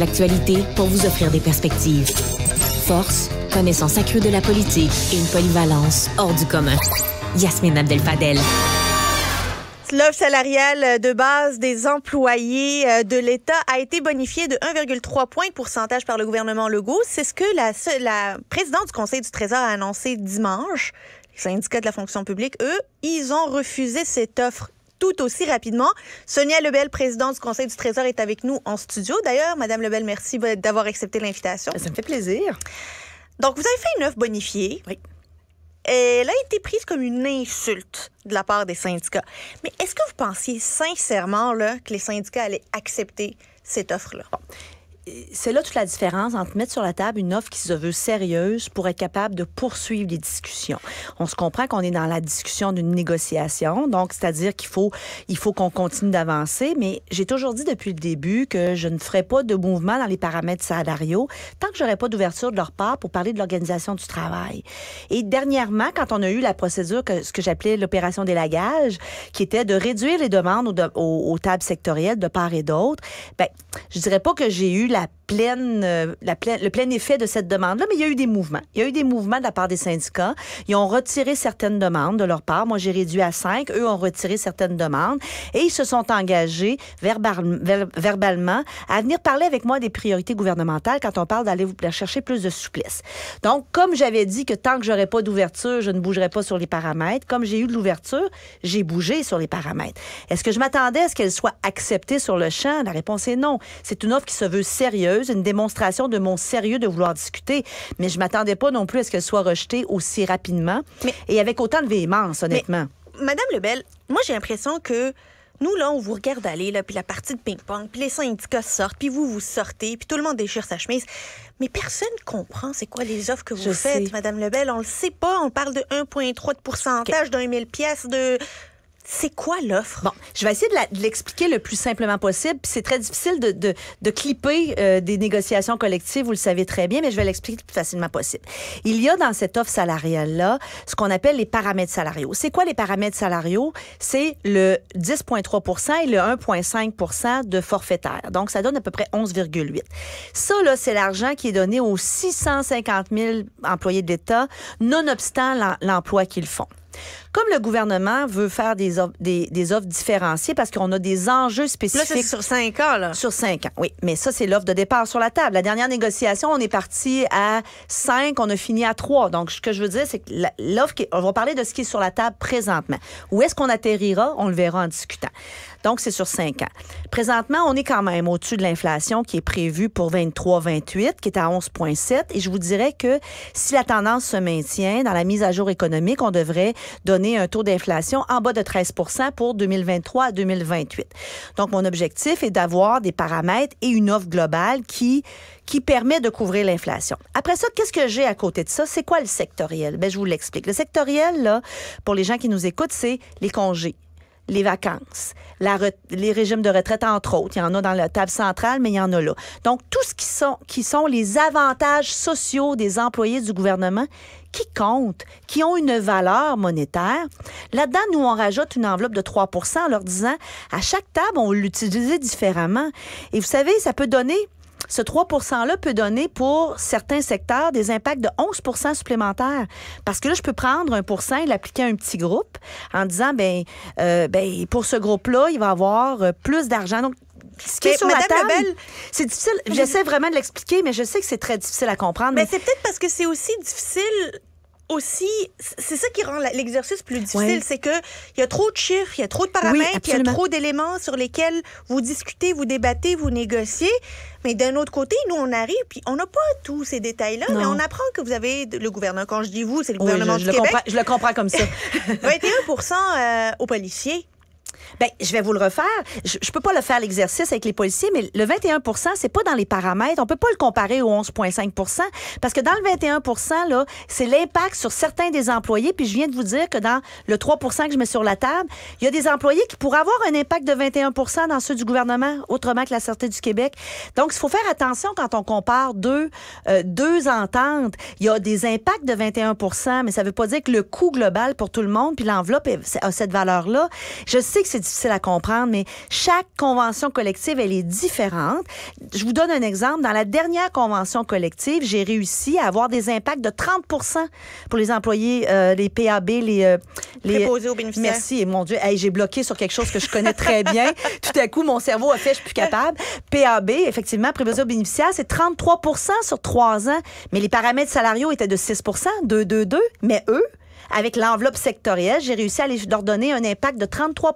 l'actualité pour vous offrir des perspectives. Force, connaissance accrue de la politique et une polyvalence hors du commun. Yasmine Abdel-Fadel l'offre salariale de base des employés euh, de l'État a été bonifiée de 1,3 point de pourcentage par le gouvernement Legault. C'est ce que la, la présidente du Conseil du Trésor a annoncé dimanche. Les syndicats de la fonction publique, eux, ils ont refusé cette offre tout aussi rapidement. Sonia Lebel, présidente du Conseil du Trésor, est avec nous en studio. D'ailleurs, Madame Lebel, merci d'avoir accepté l'invitation. Ça me fait plaisir. Donc, vous avez fait une offre bonifiée. Oui. Elle a été prise comme une insulte de la part des syndicats. Mais est-ce que vous pensiez sincèrement là, que les syndicats allaient accepter cette offre-là? c'est là toute la différence entre mettre sur la table une offre qui se veut sérieuse pour être capable de poursuivre les discussions. On se comprend qu'on est dans la discussion d'une négociation, donc c'est-à-dire qu'il faut il faut qu'on continue d'avancer, mais j'ai toujours dit depuis le début que je ne ferai pas de mouvement dans les paramètres salariaux tant que n'aurai pas d'ouverture de leur part pour parler de l'organisation du travail. Et dernièrement, quand on a eu la procédure que ce que j'appelais l'opération délagage, qui était de réduire les demandes aux, tables sectorielles de part et d'autre, ben je dirais pas que j'ai eu la pleine, euh, la le plein effet de cette demande-là, mais il y a eu des mouvements. Il y a eu des mouvements de la part des syndicats. Ils ont retiré certaines demandes de leur part. Moi, j'ai réduit à cinq. Eux ont retiré certaines demandes. Et ils se sont engagés verbalement à venir parler avec moi des priorités gouvernementales quand on parle d'aller vous chercher plus de souplesse. Donc, comme j'avais dit que tant que j'aurais pas d'ouverture, je ne bougerai pas sur les paramètres, comme j'ai eu de l'ouverture, j'ai bougé sur les paramètres. Est-ce que je m'attendais à ce qu'elle soit acceptée sur le champ? La réponse est non. C'est une offre qui se veut sérieuse, une démonstration de mon sérieux de vouloir discuter. Mais je m'attendais pas non plus à ce qu'elle soit rejetée aussi rapidement et avec autant de véhémence, honnêtement. Madame Lebel, moi j'ai l'impression que nous, là, on vous regarde aller, là, puis la partie de ping-pong, puis les syndicats sortent, puis vous, vous sortez, puis tout le monde déchire sa chemise. Mais personne comprend c'est quoi les offres que vous faites, Madame Lebel. On le sait pas. On parle de 1,3 de pourcentage, d'un mille pièces, de c'est quoi l'offre? Bon, je vais essayer de l'expliquer le plus simplement possible. C'est très difficile de, de, clipper euh, des négociations collectives, vous le savez très bien, mais je vais l'expliquer le plus facilement possible. Il y a dans cette offre salariale-là ce qu'on appelle les paramètres salariaux. C'est quoi les paramètres salariaux? C'est le 10,3 et le 1,5 de forfaitaire. Donc, ça donne à peu près 11,8. Ça, là, c'est l'argent qui est donné aux 650 000 employés de l'État, nonobstant l'emploi qu'ils font. Comme le gouvernement veut faire des offres, des, offres différenciées parce qu'on a des enjeux spécifiques. Là, c'est sur cinq ans, là. Sur cinq ans, oui. Mais ça, c'est l'offre de départ sur la table. La dernière négociation, on est parti à cinq, on a fini à trois. Donc, ce que je veux dire, c'est que l'offre, qui, on va parler de ce qui est sur la table présentement. Où est-ce qu'on atterrira? On le verra en discutant. Donc, c'est sur cinq ans. Présentement, on est quand même au-dessus de l'inflation qui est prévue pour 23-28, qui est à 11,7. Et je vous dirais que si la tendance se maintient dans la mise à jour économique, on devrait donner un taux d'inflation en bas de 13 pour 2023 à 2028. Donc, mon objectif est d'avoir des paramètres et une offre globale qui, qui permet de couvrir l'inflation. Après ça, qu'est-ce que j'ai à côté de ça? C'est quoi le sectoriel? Ben, je vous l'explique. Le sectoriel, là, pour les gens qui nous écoutent, c'est les congés les vacances, la les régimes de retraite, entre autres. Il y en a dans la table centrale, mais il y en a là. Donc, tout ce qui sont, qui sont les avantages sociaux des employés du gouvernement, qui comptent, qui ont une valeur monétaire. Là-dedans, nous, on rajoute une enveloppe de 3 en leur disant, à chaque table, on l'utilisait différemment. Et vous savez, ça peut donner ce 3 %-là peut donner pour certains secteurs des impacts de 11 supplémentaires. Parce que là, je peux prendre 1 et l'appliquer à un petit groupe en disant, ben, euh, ben pour ce groupe-là, il va avoir euh, plus d'argent. Donc, ce sur Madame la table, Lebel, c'est difficile. J'essaie vraiment de l'expliquer, mais je sais que c'est très difficile à comprendre. Mais, c'est peut-être parce que c'est aussi difficile aussi, c'est ça qui rend l'exercice plus difficile, c'est que il y a trop de chiffres, il y a trop de paramètres, il y a trop d'éléments sur lesquels vous discutez, vous débattez, vous négociez. Mais d'un autre côté, nous, on arrive, puis on n'a pas tous ces détails-là, mais on apprend que vous avez le gouvernement. Quand je dis vous, c'est le gouvernement je, du Québec. Le comprends, je le comprends comme ça. 21 euh, aux policiers. Ben, je vais vous le refaire. Je, ne peux pas le faire l'exercice avec les policiers, mais le 21 c'est pas dans les paramètres. On peut pas le comparer au 11,5 parce que dans le 21 là, c'est l'impact sur certains des employés. Puis je viens de vous dire que dans le 3 que je mets sur la table, il y a des employés qui pourraient avoir un impact de 21 dans ceux du gouvernement, autrement que la Sûreté du Québec. Donc, il faut faire attention quand on compare deux, euh, deux ententes. Il y a des impacts de 21 mais ça veut pas dire que le coût global pour tout le monde puis l'enveloppe a cette valeur-là. Je sais que c'est difficile à comprendre, mais chaque convention collective, elle est différente. Je vous donne un exemple. Dans la dernière convention collective, j'ai réussi à avoir des impacts de 30 pour les employés, euh, les PAB, les... Euh, les... Préposés aux bénéficiaires. Merci, mon Dieu, j'ai bloqué sur quelque chose que je connais très bien. Tout à coup, mon cerveau a fait, je suis plus capable. PAB, effectivement, préposés aux bénéficiaires, c'est 33 sur trois ans, mais les paramètres salariaux étaient de 6 2, 2, 2, mais eux, avec l'enveloppe sectorielle, j'ai réussi à leur donner un impact de 33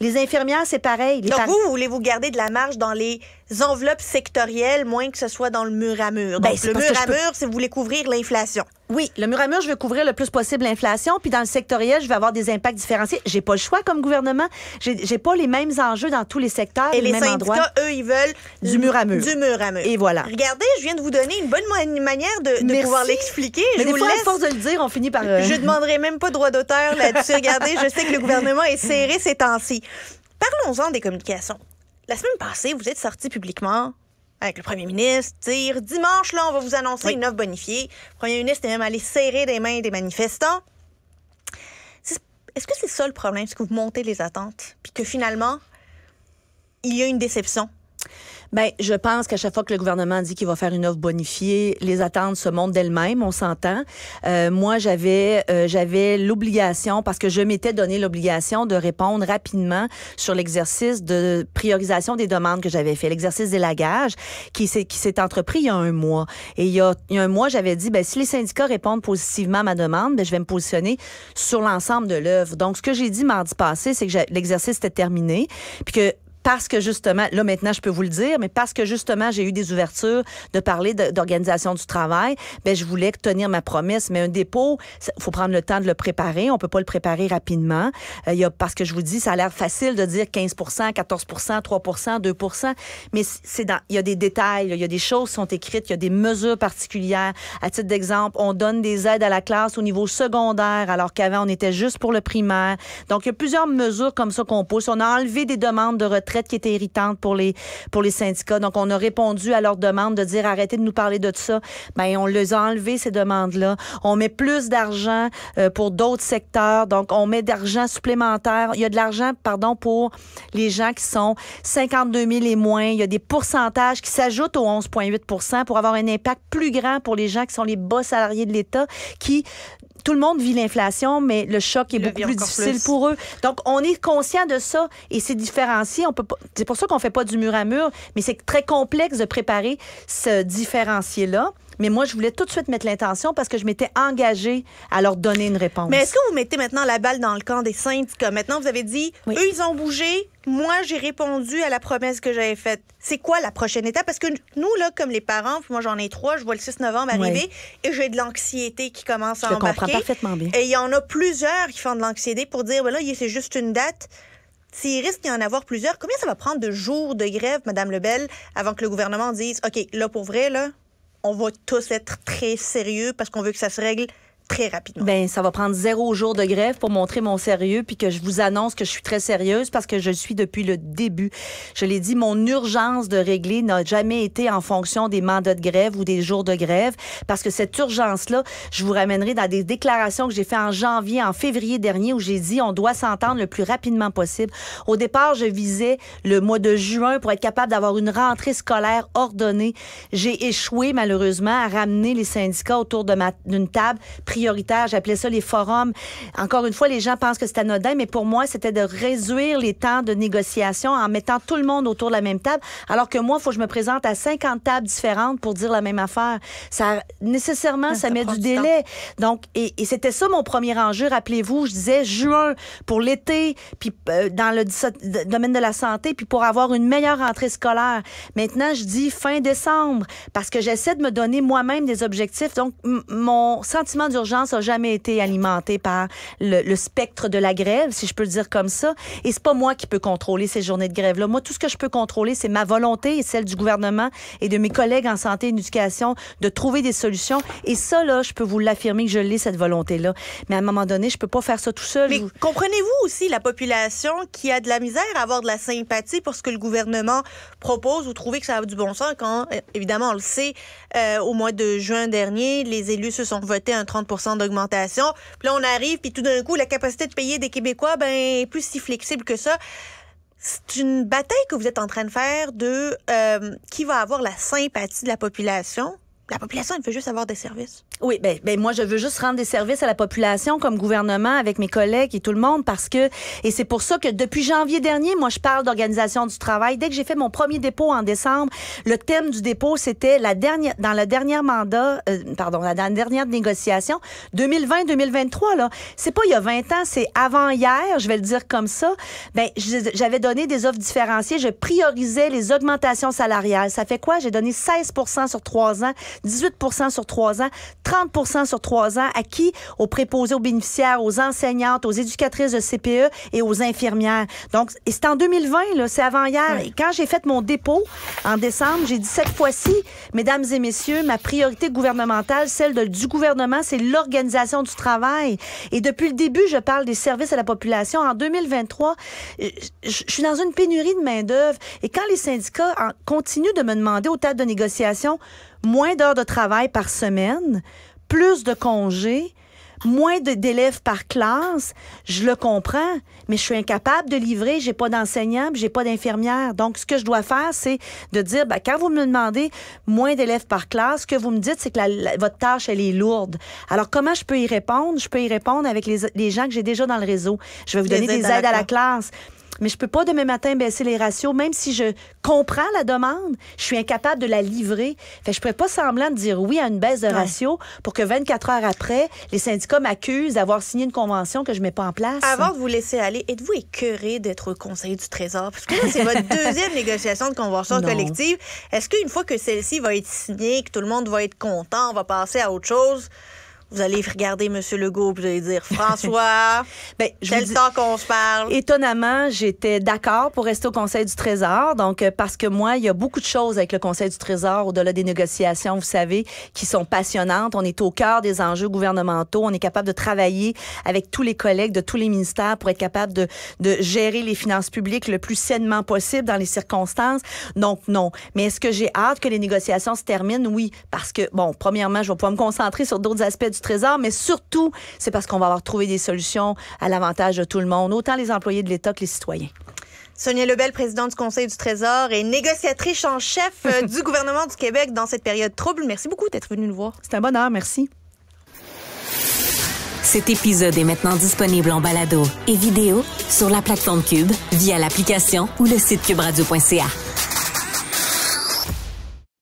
Les infirmières, c'est pareil. Donc, vous, vous voulez vous garder de la marge dans les enveloppes sectorielles, moins que ce soit dans le mur à mur. Ben, Donc, le mur à mur, c'est vous voulez couvrir l'inflation. Oui, le mur à mur, je veux couvrir le plus possible l'inflation, puis dans le sectoriel, je vais avoir des impacts différenciés. J'ai pas le choix comme gouvernement. J'ai pas les mêmes enjeux dans tous les secteurs. Et les, les syndicats, endroits. eux, ils veulent du mur à mur. Du mur à mur. Et voilà. Regardez, je viens de vous donner une bonne manière de, pouvoir l'expliquer. je des fois, force de le dire, on finit par. Euh, je demanderai même pas droit d'auteur là-dessus. Regardez, je sais que le gouvernement est serré ces temps-ci. Parlons-en des communications la semaine passée, vous êtes sorti publiquement avec le premier ministre, dire dimanche, là, on va vous annoncer une offre bonifiée. Le premier ministre est même allé serrer des mains des manifestants. Est-ce que c'est ça le problème? Est-ce que vous montez les attentes, puis que finalement, il y a une déception ben, je pense qu'à chaque fois que le gouvernement dit qu'il va faire une offre bonifiée, les attentes se montent d'elles-mêmes, on s'entend. Euh, moi, j'avais euh, j'avais l'obligation parce que je m'étais donné l'obligation de répondre rapidement sur l'exercice de priorisation des demandes que j'avais fait, l'exercice d'élagage qui s'est qui s'est entrepris il y a un mois. Et il y a, il y a un mois, j'avais dit ben si les syndicats répondent positivement à ma demande, ben, je vais me positionner sur l'ensemble de l'œuvre. Donc ce que j'ai dit mardi passé, c'est que l'exercice était terminé, puis que parce que justement, là maintenant je peux vous le dire, mais parce que justement j'ai eu des ouvertures de parler d'organisation du travail, ben je voulais tenir ma promesse. Mais un dépôt, faut prendre le temps de le préparer. On peut pas le préparer rapidement. Euh, y a, parce que je vous dis, ça a l'air facile de dire 15 14 3 2 mais c'est dans, il y a des détails, il y a des choses qui sont écrites, il y a des mesures particulières. À titre d'exemple, on donne des aides à la classe au niveau secondaire, alors qu'avant on était juste pour le primaire. Donc il y a plusieurs mesures comme ça qu'on pousse. On a enlevé des demandes de retraite qui était irritante pour les, pour les syndicats. Donc, on a répondu à leur demande de dire arrêtez de nous parler de ça. Ben, on les a enlevés, ces demandes-là. On met plus d'argent euh, pour d'autres secteurs. Donc, on met d'argent supplémentaire. Il y a de l'argent, pardon, pour les gens qui sont 52 000 et moins. Il y a des pourcentages qui s'ajoutent aux 11,8 pour avoir un impact plus grand pour les gens qui sont les bas salariés de l'État, qui tout le monde vit l'inflation, mais le choc est beaucoup plus difficile pour eux. Donc, on est conscient de ça et c'est différencié. On peut c'est pour ça qu'on fait pas du mur à mur, mais c'est très complexe de préparer ce différencier-là. Mais moi, je voulais tout de suite mettre l'intention parce que je m'étais engagée à leur donner une réponse. Mais est-ce que vous mettez maintenant la balle dans le camp des syndicats? maintenant, vous avez dit, eux, ils ont bougé, moi, j'ai répondu à la promesse que j'avais faite. C'est quoi la prochaine étape? Parce que nous, là, comme les parents, moi j'en ai trois, je vois le 6 novembre arriver et j'ai de l'anxiété qui commence à je Comprends parfaitement bien. Et il y en a plusieurs qui font de l'anxiété pour dire, voilà, ben c'est juste une date. S'il risque d'y en avoir plusieurs, combien ça va prendre de jours de grève, Madame Lebel, avant que le gouvernement dise, OK, là, pour vrai, là, on va tous être très sérieux parce qu'on veut que ça se règle très rapidement. Ben, ça va prendre zéro jour de grève pour montrer mon sérieux, puis que je vous annonce que je suis très sérieuse parce que je le suis depuis le début. Je l'ai dit, mon urgence de régler n'a jamais été en fonction des mandats de grève ou des jours de grève, parce que cette urgence-là, je vous ramènerai dans des déclarations que j'ai fait en janvier, en février dernier, où j'ai dit on doit s'entendre le plus rapidement possible. Au départ, je visais le mois de juin pour être capable d'avoir une rentrée scolaire ordonnée. J'ai échoué, malheureusement, à ramener les syndicats autour d'une table prioritaire. J'appelais ça les forums. Encore une fois, les gens pensent que c'est anodin, mais pour moi, c'était de réduire les temps de négociation en mettant tout le monde autour de la même table, alors que moi, il faut que je me présente à 50 tables différentes pour dire la même affaire. Ça, nécessairement, ça, met du délai. Donc, et, c'était ça mon premier enjeu. Rappelez-vous, je disais juin pour l'été, puis euh, dans le domaine de la santé, puis pour avoir une meilleure entrée scolaire. Maintenant, je dis fin décembre parce que j'essaie de me donner moi-même des objectifs. Donc, mon sentiment d'urgence L'urgence a jamais été alimentée par le, spectre de la grève, si je peux le dire comme ça. Et c'est pas moi qui peux contrôler ces journées de grève-là. Moi, tout ce que je peux contrôler, c'est ma volonté et celle du gouvernement et de mes collègues en santé et en éducation de trouver des solutions. Et ça, là, je peux vous l'affirmer que je l'ai, cette volonté-là. Mais à un moment donné, je peux pas faire ça tout seul. Mais comprenez-vous aussi la population qui a de la misère à avoir de la sympathie pour ce que le gouvernement propose ou trouver que ça a du bon sens quand, euh, évidemment, on le sait, euh, au mois de juin dernier, les élus se sont votés un 30 d'augmentation. Puis là, on arrive, puis tout d'un coup, la capacité de payer des Québécois ben, est plus si flexible que ça. C'est une bataille que vous êtes en train de faire de euh, qui va avoir la sympathie de la population la population, elle veut juste avoir des services. Oui, ben, ben moi, je veux juste rendre des services à la population comme gouvernement, avec mes collègues et tout le monde, parce que, et c'est pour ça que depuis janvier dernier, moi, je parle d'organisation du travail. Dès que j'ai fait mon premier dépôt en décembre, le thème du dépôt, c'était la dernière, dans le dernier mandat, euh, pardon, la dernière négociation, 2020-2023, là. C'est pas il y a 20 ans, c'est avant hier, je vais le dire comme ça. Ben, j'avais donné des offres différenciées, je priorisais les augmentations salariales. Ça fait quoi? J'ai donné 16 sur trois ans 18 sur trois ans, 30 sur trois ans. À qui? Aux préposés, aux bénéficiaires, aux enseignantes, aux éducatrices de CPE et aux infirmières. Donc, c'est en 2020, c'est avant hier. quand j'ai fait mon dépôt en décembre, j'ai dit cette fois-ci, mesdames et messieurs, ma priorité gouvernementale, celle du gouvernement, c'est l'organisation du travail. Et depuis le début, je parle des services à la population. En 2023, euh, je, suis dans une pénurie de main-d'œuvre. Et quand les syndicats continuent de me demander au table de négociation, moins d'heures de travail par semaine, plus de congés, moins d'élèves par classe, je le comprends, mais je suis incapable de livrer, j'ai pas d'enseignants, j'ai pas d'infirmières. Donc, ce que je dois faire, c'est de dire, ben, quand vous me demandez moins d'élèves par classe, ce que vous me dites, c'est que votre tâche, elle est lourde. Alors, comment je peux y répondre? Je peux y répondre avec les, gens que j'ai déjà dans le réseau. Je vais vous donner des aides à la classe mais je peux pas demain matin baisser les ratios, même si je comprends la demande, je suis incapable de la livrer. Fait je ne pourrais pas semblant de dire oui à une baisse de ratio pour que 24 heures après, les syndicats m'accusent d'avoir signé une convention que je mets pas en place. Avant de vous laisser aller, êtes-vous écœuré d'être au Conseil du Trésor? Parce que là, c'est votre deuxième négociation de convention collective. Est-ce qu'une fois que celle-ci va être signée, que tout le monde va être content, on va passer à autre chose? Vous allez regarder M. Legault et vous allez dire François, ben, c'est le temps qu'on se parle. Étonnamment, j'étais d'accord pour rester au Conseil du Trésor. Donc, euh, parce que moi, il y a beaucoup de choses avec le Conseil du Trésor au-delà des négociations, vous savez, qui sont passionnantes. On est au cœur des enjeux gouvernementaux. On est capable de travailler avec tous les collègues de tous les ministères pour être capable de, de gérer les finances publiques le plus sainement possible dans les circonstances. Donc, non. Mais est-ce que j'ai hâte que les négociations se terminent? Oui. Parce que, bon, premièrement, je vais pouvoir me concentrer sur d'autres aspects du Trésor, mais surtout, c'est parce qu'on va avoir trouvé des solutions à l'avantage de tout le monde, autant les employés de l'État que les citoyens. Sonia Lebel, présidente du Conseil du Trésor et négociatrice en chef euh, du gouvernement du Québec dans cette période trouble. Merci beaucoup d'être venue nous voir. C'est un bonheur, merci. Cet épisode est maintenant disponible en balado et vidéo sur la plateforme Cube via l'application ou le site cubradio.ca.